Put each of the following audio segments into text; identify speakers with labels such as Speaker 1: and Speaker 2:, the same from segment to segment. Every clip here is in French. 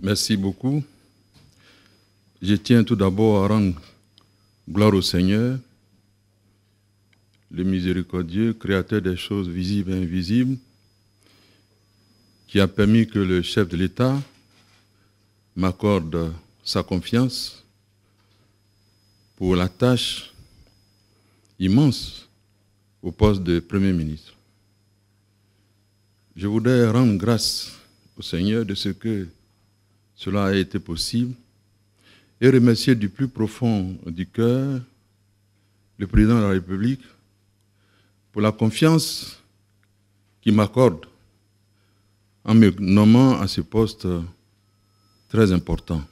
Speaker 1: Merci beaucoup. Je tiens tout d'abord à rendre gloire au Seigneur, le miséricordieux, créateur des choses visibles et invisibles, qui a permis que le chef de l'État m'accorde sa confiance pour la tâche immense au poste de Premier ministre. Je voudrais rendre grâce au Seigneur de ce que cela a été possible, et remercier du plus profond du cœur le président de la République pour la confiance qu'il m'accorde en me nommant à ce poste très important.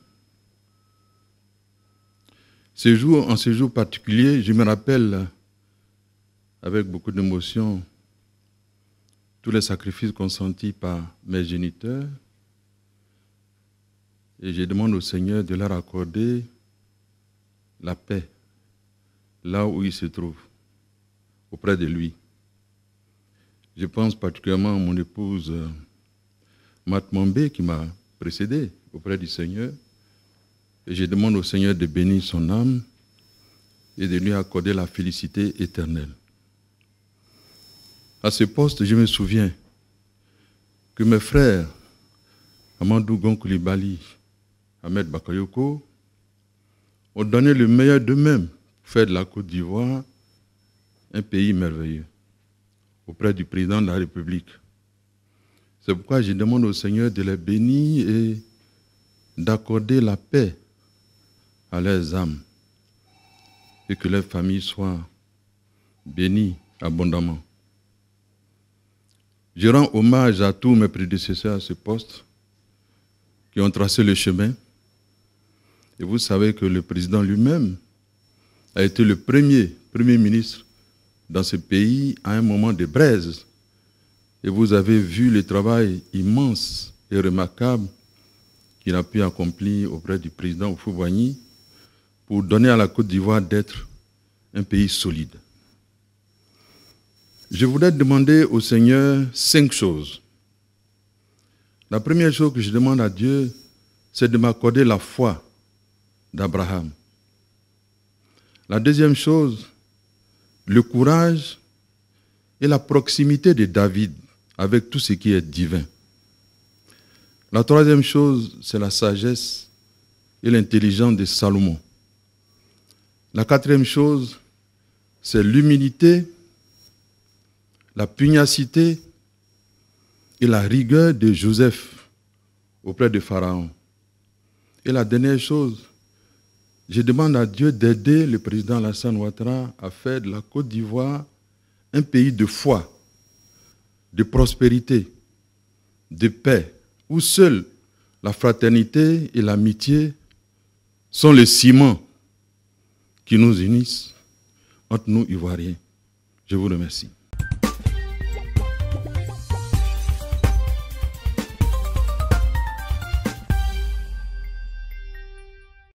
Speaker 1: Ce jour, en ce jour particulier, je me rappelle avec beaucoup d'émotion tous les sacrifices consentis par mes géniteurs, et je demande au Seigneur de leur accorder la paix là où ils se trouvent, auprès de lui. Je pense particulièrement à mon épouse euh, Matmambé qui m'a précédé auprès du Seigneur. Et je demande au Seigneur de bénir son âme et de lui accorder la félicité éternelle. À ce poste, je me souviens que mes frères, Amandou Gonkoulibali, Ahmed Bakayoko, ont donné le meilleur d'eux-mêmes pour faire de la Côte d'Ivoire un pays merveilleux auprès du président de la République. C'est pourquoi je demande au Seigneur de les bénir et d'accorder la paix à leurs âmes et que leurs familles soient bénies abondamment. Je rends hommage à tous mes prédécesseurs à ce poste qui ont tracé le chemin et vous savez que le président lui-même a été le premier Premier ministre dans ce pays à un moment de braise. Et vous avez vu le travail immense et remarquable qu'il a pu accomplir auprès du président Fouvani pour donner à la Côte d'Ivoire d'être un pays solide. Je voudrais demander au Seigneur cinq choses. La première chose que je demande à Dieu, c'est de m'accorder la foi d'Abraham. La deuxième chose, le courage et la proximité de David avec tout ce qui est divin. La troisième chose, c'est la sagesse et l'intelligence de Salomon. La quatrième chose, c'est l'humilité, la pugnacité et la rigueur de Joseph auprès de Pharaon. Et la dernière chose, je demande à Dieu d'aider le président Alassane Ouattara à faire de la Côte d'Ivoire un pays de foi, de prospérité, de paix, où seule la fraternité et l'amitié sont les ciments qui nous unissent entre nous Ivoiriens. Je vous remercie.